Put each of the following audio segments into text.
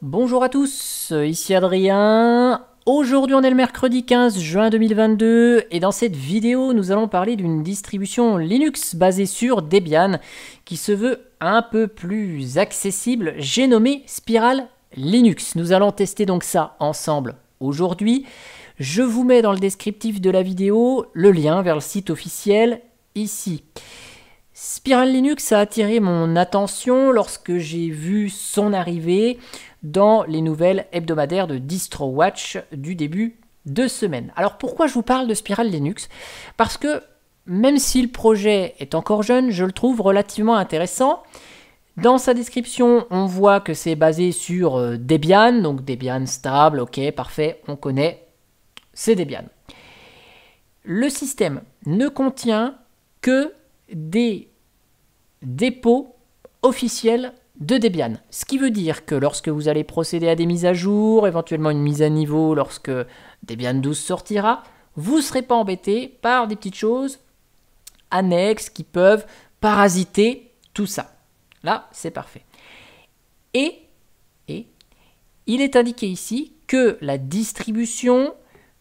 Bonjour à tous, ici Adrien. Aujourd'hui on est le mercredi 15 juin 2022 et dans cette vidéo nous allons parler d'une distribution Linux basée sur Debian qui se veut un peu plus accessible, j'ai nommé Spiral Linux. Nous allons tester donc ça ensemble aujourd'hui. Je vous mets dans le descriptif de la vidéo le lien vers le site officiel ici. Spiral Linux a attiré mon attention lorsque j'ai vu son arrivée dans les nouvelles hebdomadaires de DistroWatch du début de semaine. Alors pourquoi je vous parle de Spiral Linux Parce que même si le projet est encore jeune, je le trouve relativement intéressant. Dans sa description, on voit que c'est basé sur euh, Debian, donc Debian stable, ok, parfait, on connaît, c'est Debian. Le système ne contient que des dépôts officiels de Debian. Ce qui veut dire que lorsque vous allez procéder à des mises à jour, éventuellement une mise à niveau lorsque Debian 12 sortira, vous ne serez pas embêté par des petites choses annexes qui peuvent parasiter tout ça. Là, c'est parfait. Et, et il est indiqué ici que la distribution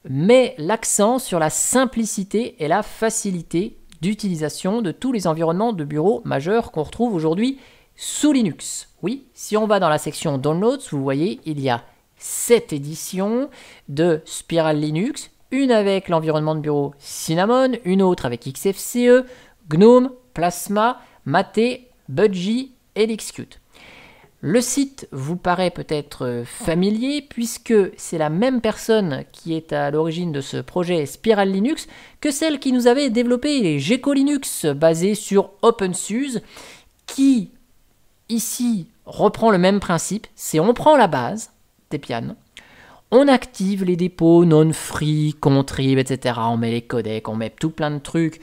met l'accent sur la simplicité et la facilité d'utilisation de tous les environnements de bureau majeurs qu'on retrouve aujourd'hui sous Linux. Oui, si on va dans la section Downloads, vous voyez, il y a 7 éditions de Spiral Linux, une avec l'environnement de bureau Cinnamon, une autre avec XFCE, GNOME, Plasma, Mate, Budgie et LXQt. Le site vous paraît peut-être familier puisque c'est la même personne qui est à l'origine de ce projet Spiral Linux que celle qui nous avait développé les GECO Linux basés sur OpenSUSE qui ici reprend le même principe, c'est on prend la base, Tepian, on active les dépôts non-free, contrib, etc. On met les codecs, on met tout plein de trucs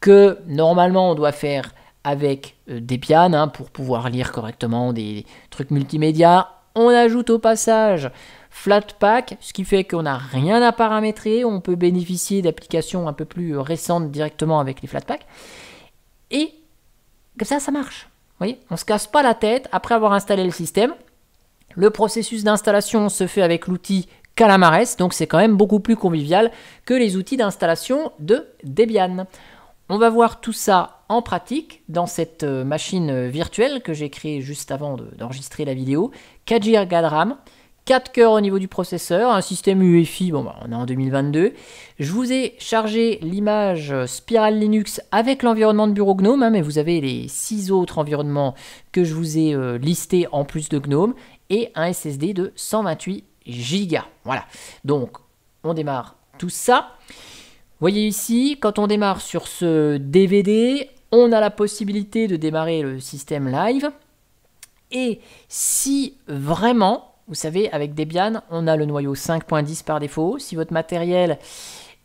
que normalement on doit faire avec euh, Debian hein, pour pouvoir lire correctement des trucs multimédia. On ajoute au passage Flatpak, ce qui fait qu'on n'a rien à paramétrer, on peut bénéficier d'applications un peu plus récentes directement avec les Flatpak. Et comme ça, ça marche on ne se casse pas la tête après avoir installé le système. Le processus d'installation se fait avec l'outil Calamares, donc c'est quand même beaucoup plus convivial que les outils d'installation de Debian. On va voir tout ça en pratique dans cette euh, machine euh, virtuelle que j'ai créée juste avant d'enregistrer la vidéo, Kajir Gadram. 4 cœurs au niveau du processeur, un système UEFI, bon bah, on est en 2022. Je vous ai chargé l'image Spiral Linux avec l'environnement de bureau GNOME, hein, mais vous avez les 6 autres environnements que je vous ai euh, listés en plus de GNOME, et un SSD de 128 Go. Voilà, donc on démarre tout ça. Vous voyez ici, quand on démarre sur ce DVD, on a la possibilité de démarrer le système live. Et si vraiment vous savez, avec Debian, on a le noyau 5.10 par défaut. Si votre matériel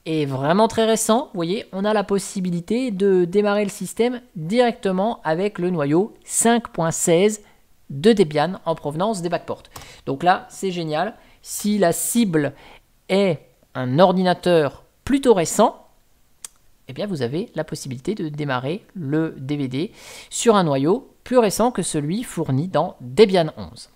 est vraiment très récent, vous voyez, on a la possibilité de démarrer le système directement avec le noyau 5.16 de Debian en provenance des backports. Donc là, c'est génial. Si la cible est un ordinateur plutôt récent, eh bien vous avez la possibilité de démarrer le DVD sur un noyau plus récent que celui fourni dans Debian 11.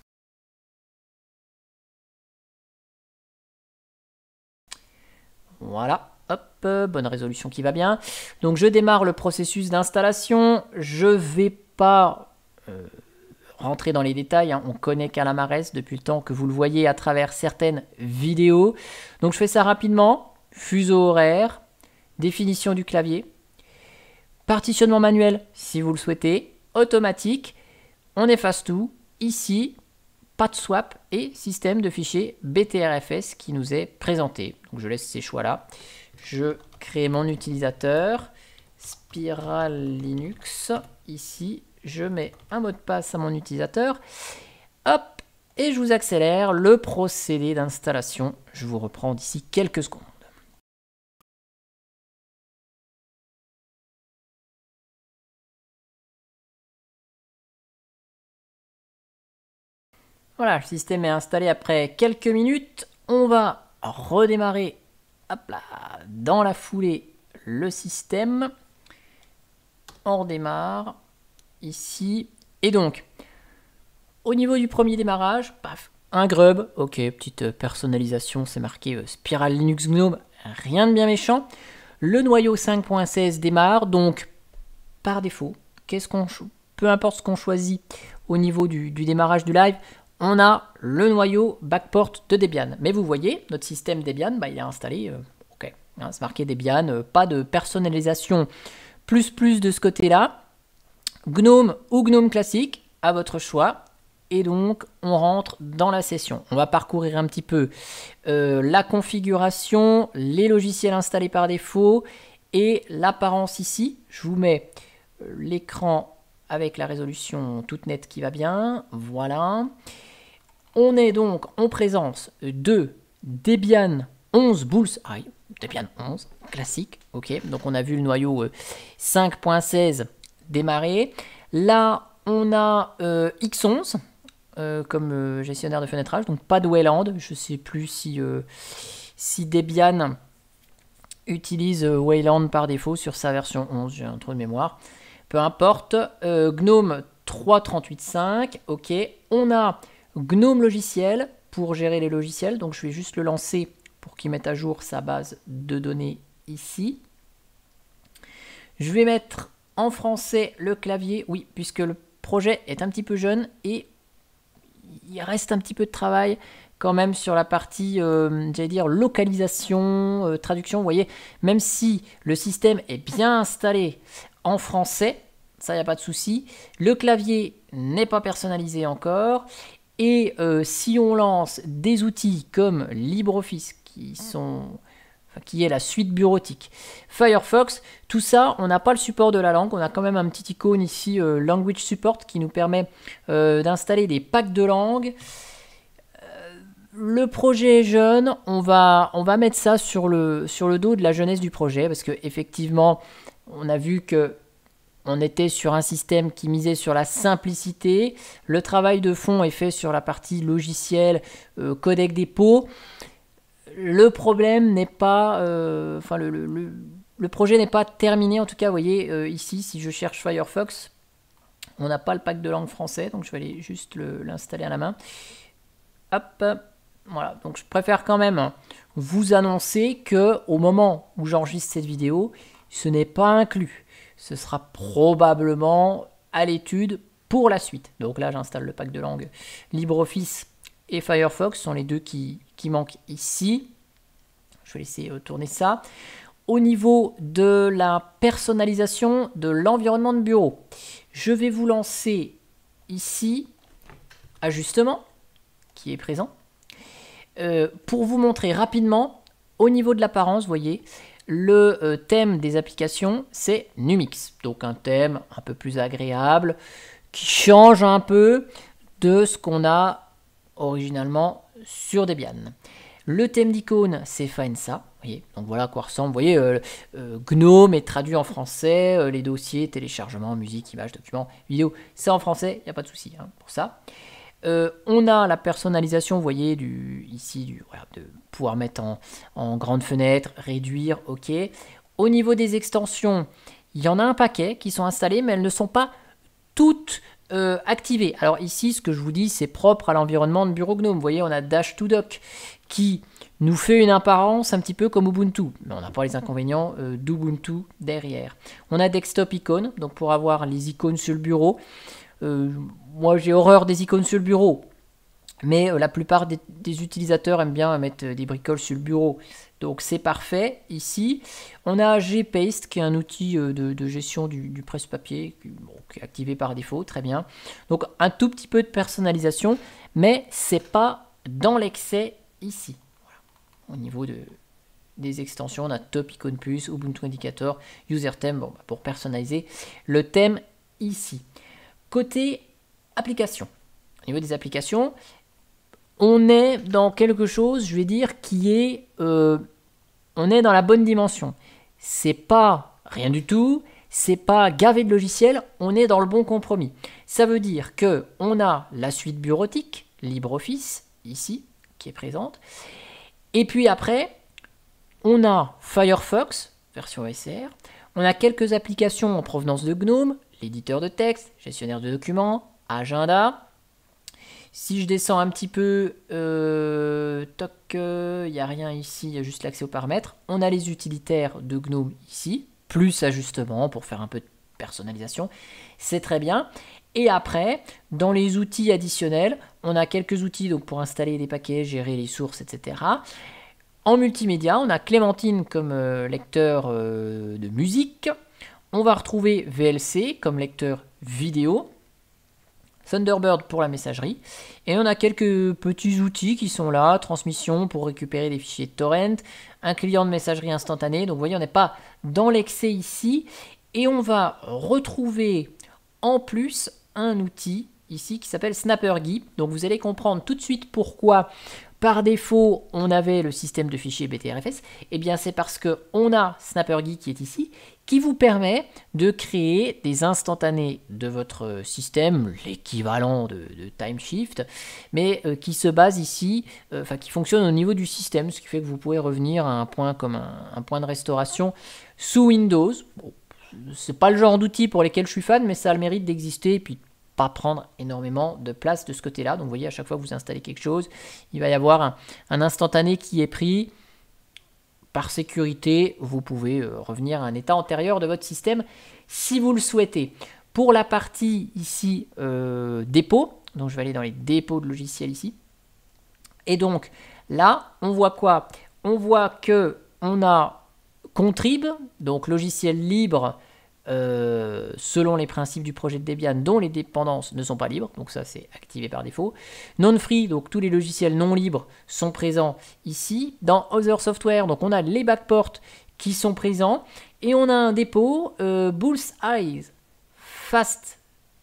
Voilà. Hop, euh, bonne résolution qui va bien. Donc je démarre le processus d'installation. Je vais pas euh, rentrer dans les détails. Hein. On connaît Calamares depuis le temps que vous le voyez à travers certaines vidéos. Donc je fais ça rapidement. Fuseau horaire, définition du clavier, partitionnement manuel si vous le souhaitez, automatique. On efface tout. Ici, swap et système de fichiers BTRFS qui nous est présenté. Donc je laisse ces choix-là. Je crée mon utilisateur, Spiral Linux. Ici, je mets un mot de passe à mon utilisateur. Hop, et je vous accélère le procédé d'installation. Je vous reprends d'ici quelques secondes. Voilà, le système est installé après quelques minutes. On va redémarrer hop là, dans la foulée le système. On redémarre ici. Et donc, au niveau du premier démarrage, paf, un grub. Ok, petite personnalisation, c'est marqué euh, Spiral Linux Gnome, rien de bien méchant. Le noyau 5.16 démarre, donc par défaut, qu'est-ce qu'on peu importe ce qu'on choisit au niveau du démarrage du live, on a le noyau backport de Debian. Mais vous voyez, notre système Debian, bah, il est installé, euh, ok, hein, c'est marqué Debian, euh, pas de personnalisation plus plus de ce côté-là. GNOME ou GNOME classique, à votre choix. Et donc, on rentre dans la session. On va parcourir un petit peu euh, la configuration, les logiciels installés par défaut et l'apparence ici. Je vous mets l'écran avec la résolution toute nette qui va bien. Voilà. On est donc en présence de Debian 11 Bullseye, ah Debian 11, classique, ok. Donc on a vu le noyau 5.16 euh, démarrer. Là, on a euh, X11 euh, comme gestionnaire de fenêtrage, donc pas de Wayland. Je ne sais plus si, si Debian utilise Wayland par défaut sur sa version 11, j'ai un trou de mémoire. Peu importe, GNOME 3.38.5, ok. On a Gnome logiciel pour gérer les logiciels. Donc je vais juste le lancer pour qu'il mette à jour sa base de données ici. Je vais mettre en français le clavier, oui, puisque le projet est un petit peu jeune et il reste un petit peu de travail quand même sur la partie, euh, j'allais dire, localisation, euh, traduction. Vous voyez, même si le système est bien installé en français, ça, il n'y a pas de souci. Le clavier n'est pas personnalisé encore. Et euh, si on lance des outils comme LibreOffice, ah. qui est la suite bureautique, Firefox, tout ça, on n'a pas le support de la langue, on a quand même un petit icône ici, euh, Language Support, qui nous permet euh, d'installer des packs de langues. Le projet est jeune, on va, mettre ça sur le, sur le dos de la jeunesse du projet, parce qu'effectivement, on a vu que on était sur un système qui misait sur la simplicité. Le travail de fond est fait sur la partie logicielle, euh, codec dépôt. Le problème n'est pas. Euh, enfin, le, projet n'est pas terminé. En tout cas, vous voyez, euh, ici, si je cherche Firefox, on n'a pas le pack de langue français. Donc, je vais aller juste l'installer à la main. Hop. Voilà. Donc, je préfère quand même vous annoncer que au moment où j'enregistre cette vidéo, ce n'est pas inclus ce sera probablement à l'étude pour la suite. Donc là, j'installe le pack de langue LibreOffice et Firefox sont les deux qui, manquent ici. Je vais laisser euh, tourner ça. Au niveau de la personnalisation de l'environnement de bureau, je vais vous lancer ici ajustement qui est présent euh, pour vous montrer rapidement au niveau de l'apparence, voyez, le euh, thème des applications, c'est Numix. Donc un thème un peu plus agréable, qui change un peu de ce qu'on a originalement sur Debian. Le thème d'icône, c'est Faensa. Voyez Donc voilà à quoi ressemble. Vous voyez, euh, euh, GNOME est traduit en français, les dossiers, téléchargement, musique, images, documents, vidéos, c'est en français, il n'y a pas de souci hein, pour ça. Euh, on a la personnalisation, vous voyez, du, ici, du, de pouvoir mettre en, grande fenêtre, réduire, ok. Au niveau des extensions, il y en a un paquet qui sont installés, mais elles ne sont pas toutes euh, activées. Alors ici, ce que je vous dis, c'est propre à l'environnement de Bureau Gnome. Vous voyez, on a Dash to Doc qui nous fait une apparence un petit peu comme Ubuntu, mais on n'a pas les inconvénients euh, d'Ubuntu derrière. On a Desktop Icon, donc pour avoir les icônes sur le bureau moi j'ai horreur des icônes sur le bureau, mais euh, la plupart des, utilisateurs aiment bien mettre euh, des bricoles sur le bureau. Donc c'est parfait ici. On a Gpaste, qui est un outil euh, de, gestion du, presse-papier qui est activé par défaut, très bien. Donc un tout petit peu de personnalisation, mais c'est pas dans l'excès ici. Au niveau de, des extensions, on a Top Icon Plus, Ubuntu Indicator, User Theme, bah, pour personnaliser le thème ici. Côté applications. Au niveau des applications, on est dans quelque chose, je vais dire, qui est... Euh, on est dans la bonne dimension. C'est pas rien du tout, c'est pas gavé de logiciels, on est dans le bon compromis. Ça veut dire que on a la suite bureautique, LibreOffice, ici, qui est présente. Et puis après, on a Firefox, version SR. On a quelques applications en provenance de GNOME, l'éditeur de texte, gestionnaire de documents, agenda. Si je descends un petit peu, euh, toc, il euh, n'y a rien ici, il y a juste l'accès aux paramètres. On a les utilitaires de GNOME ici, plus ajustement pour faire un peu de personnalisation. C'est très bien. Et après, dans les outils additionnels, on a quelques outils donc pour installer des paquets, gérer les sources, etc. En multimédia, on a Clémentine comme euh, lecteur de musique. On va retrouver VLC comme lecteur vidéo. Thunderbird pour la messagerie. Et on a quelques petits outils qui sont là, transmission pour récupérer des fichiers de torrent, un client de messagerie instantanée. Donc vous voyez, on n'est pas dans l'excès ici. Et on va retrouver en plus un outil ici qui s'appelle SnapperGui. Donc vous allez comprendre tout de suite pourquoi par défaut, on avait le système de fichiers BTRFS, et eh bien c'est parce que on a SnapperGeek qui est ici, qui vous permet de créer des instantanés de votre système, l'équivalent de, Timeshift, Time mais euh, qui se base ici, euh, enfin qui fonctionne au niveau du système, ce qui fait que vous pouvez revenir à un point comme un, point de restauration sous Windows. Ce c'est pas le genre d'outil pour lesquels je suis fan, mais ça a le mérite d'exister, et puis pas prendre énormément de place de ce côté-là. Donc vous voyez, à chaque fois que vous installez quelque chose, il va y avoir un, instantané qui est pris. Par sécurité, vous pouvez euh, revenir à un état antérieur de votre système si vous le souhaitez. Pour la partie ici euh, dépôt, donc je vais aller dans les dépôts de logiciels ici. Et donc là, on voit quoi On voit que on a Contrib, donc logiciel libre euh, selon les principes du projet de Debian dont les dépendances ne sont pas libres, donc ça c'est activé par défaut. Non-free, donc tous les logiciels non libres sont présents ici. Dans Other Software, donc on a les backports qui sont présents et on a un dépôt euh, Bullseye Fast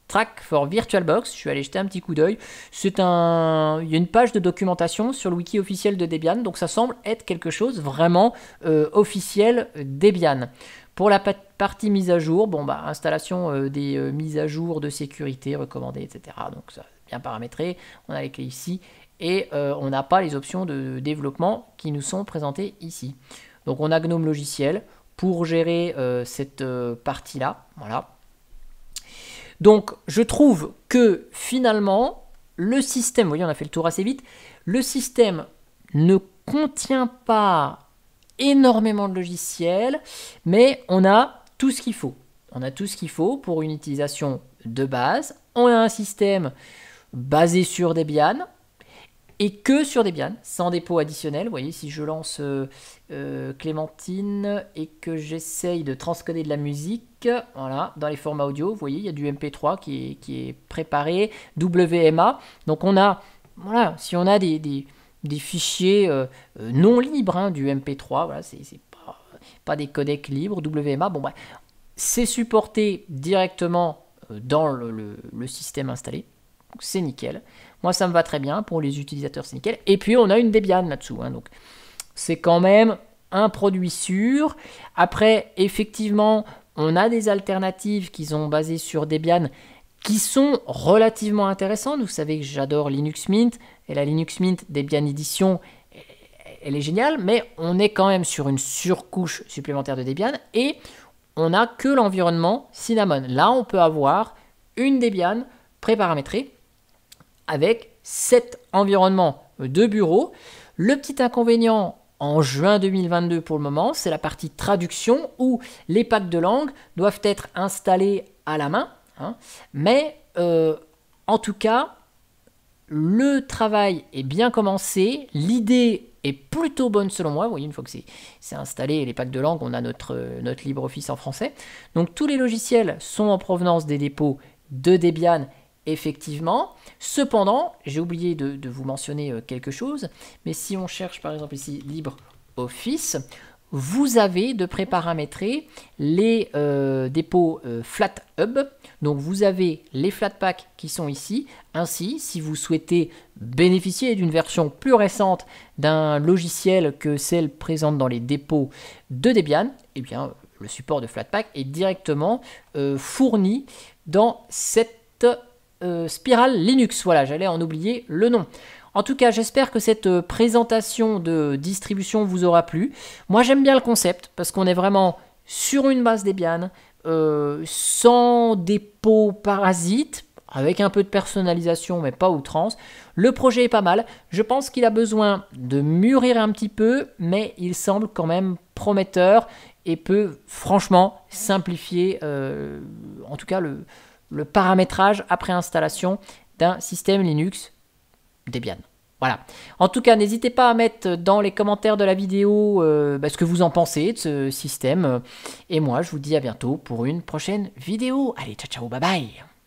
Track for VirtualBox. Je suis allé jeter un petit coup d'œil. C'est un, il y a une page de documentation sur le wiki officiel de Debian, donc ça semble être quelque chose vraiment euh, officiel Debian. Pour la partie mise à jour, bon, bah, installation euh, des euh, mises à jour de sécurité recommandées, etc. Donc ça, bien paramétré, on a les clés ici, et euh, on n'a pas les options de développement qui nous sont présentées ici. Donc on a GNOME Logiciel pour gérer cette partie-là, voilà. Donc je trouve que finalement, le système, vous voyez on a fait le tour assez vite, le système ne contient pas énormément de logiciels, mais on a tout ce qu'il faut. On a tout ce qu'il faut pour une utilisation de base. On a un système basé sur Debian et que sur Debian, sans dépôt additionnel. Vous voyez, si je lance euh, euh, Clémentine et que j'essaye de transcoder de la musique, voilà, dans les formats audio, vous voyez, il y a du MP3 qui est, qui est préparé, WMA. Donc on a, voilà, si on a des des fichiers euh, euh, non libres hein, du MP3, voilà, c'est pas, des codecs libres, WMA, bon c'est supporté directement euh, dans le, système installé, c'est nickel. Moi ça me va très bien, pour les utilisateurs c'est nickel. Et puis on a une Debian là-dessous, hein, donc c'est quand même un produit sûr. Après, effectivement, on a des alternatives qui sont basées sur Debian, qui sont relativement intéressantes. Vous savez que j'adore Linux Mint, et la Linux Mint Debian Edition, elle est géniale, mais on est quand même sur une surcouche supplémentaire de Debian, et on n'a que l'environnement Cinnamon. Là, on peut avoir une Debian préparamétrée avec cet environnement de bureau. Le petit inconvénient en juin 2022 pour le moment, c'est la partie traduction où les packs de langue doivent être installés à la main Hein. Mais euh, en tout cas, le travail est bien commencé, l'idée est plutôt bonne selon moi. Vous voyez, une fois que c'est installé les packs de langue, on a notre, euh, notre LibreOffice en français. Donc tous les logiciels sont en provenance des dépôts de Debian, effectivement. Cependant, j'ai oublié de, de, vous mentionner euh, quelque chose, mais si on cherche par exemple ici LibreOffice, vous avez de préparamétrer les euh, dépôts FlatHub. Euh, flat hub. Donc vous avez les flat qui sont ici. Ainsi, si vous souhaitez bénéficier d'une version plus récente d'un logiciel que celle présente dans les dépôts de Debian, eh bien le support de Flatpak est directement euh, fourni dans cette spirale Linux. Voilà, j'allais en oublier le nom. En tout cas, j'espère que cette euh, présentation de distribution vous aura plu. Moi, j'aime bien le concept parce qu'on est vraiment sur une base Debian, euh, sans dépôt parasite, avec un peu de personnalisation, mais pas outrance. Le projet est pas mal. Je pense qu'il a besoin de mûrir un petit peu, mais il semble quand même prometteur et peut franchement simplifier, euh, en tout cas, le paramétrage après installation d'un système Linux Debian. Voilà. En tout cas, n'hésitez pas à mettre dans les commentaires de la vidéo euh, bah, ce que vous en pensez de ce système. Et moi, je vous dis à bientôt pour une prochaine vidéo. Allez, ciao, ciao, bye bye